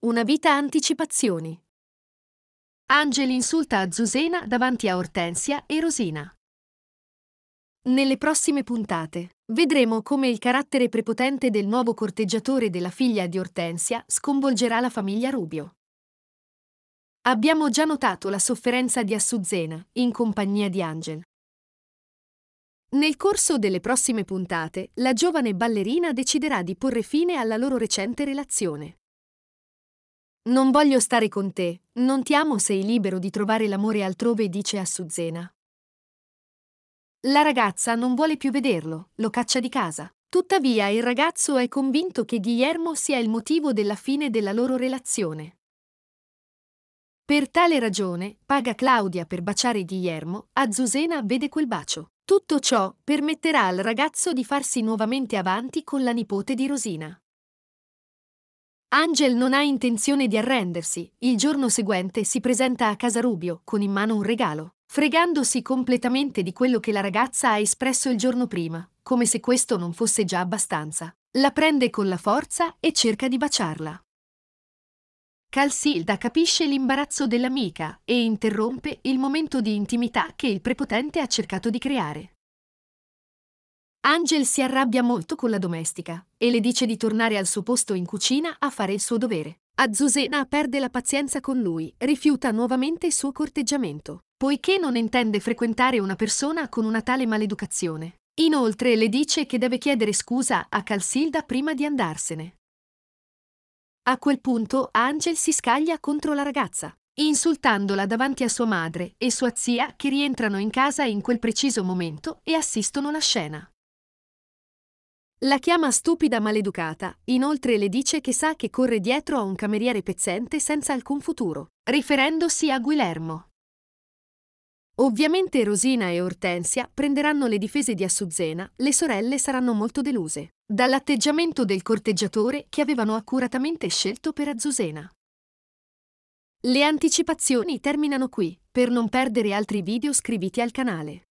Una vita anticipazioni. Angeli insulta Azucena davanti a Ortensia e Rosina. Nelle prossime puntate vedremo come il carattere prepotente del nuovo corteggiatore della figlia di Ortensia sconvolgerà la famiglia Rubio. Abbiamo già notato la sofferenza di Azucena in compagnia di Angel. Nel corso delle prossime puntate, la giovane ballerina deciderà di porre fine alla loro recente relazione. Non voglio stare con te, non ti amo, sei libero di trovare l'amore altrove, dice a Suzena. La ragazza non vuole più vederlo, lo caccia di casa. Tuttavia il ragazzo è convinto che Guillermo sia il motivo della fine della loro relazione. Per tale ragione, paga Claudia per baciare Guillermo, a Azucena vede quel bacio. Tutto ciò permetterà al ragazzo di farsi nuovamente avanti con la nipote di Rosina. Angel non ha intenzione di arrendersi. Il giorno seguente si presenta a casa Rubio con in mano un regalo, fregandosi completamente di quello che la ragazza ha espresso il giorno prima, come se questo non fosse già abbastanza. La prende con la forza e cerca di baciarla. Calsilda capisce l'imbarazzo dell'amica e interrompe il momento di intimità che il prepotente ha cercato di creare. Angel si arrabbia molto con la domestica e le dice di tornare al suo posto in cucina a fare il suo dovere. Azucena perde la pazienza con lui, rifiuta nuovamente il suo corteggiamento, poiché non intende frequentare una persona con una tale maleducazione. Inoltre le dice che deve chiedere scusa a Calsilda prima di andarsene. A quel punto Angel si scaglia contro la ragazza, insultandola davanti a sua madre e sua zia che rientrano in casa in quel preciso momento e assistono la scena. La chiama stupida maleducata, inoltre le dice che sa che corre dietro a un cameriere pezzente senza alcun futuro, riferendosi a Guillermo. Ovviamente Rosina e Ortensia prenderanno le difese di Assuzzena, le sorelle saranno molto deluse dall'atteggiamento del corteggiatore che avevano accuratamente scelto per Azzusena. Le anticipazioni terminano qui, per non perdere altri video iscriviti al canale.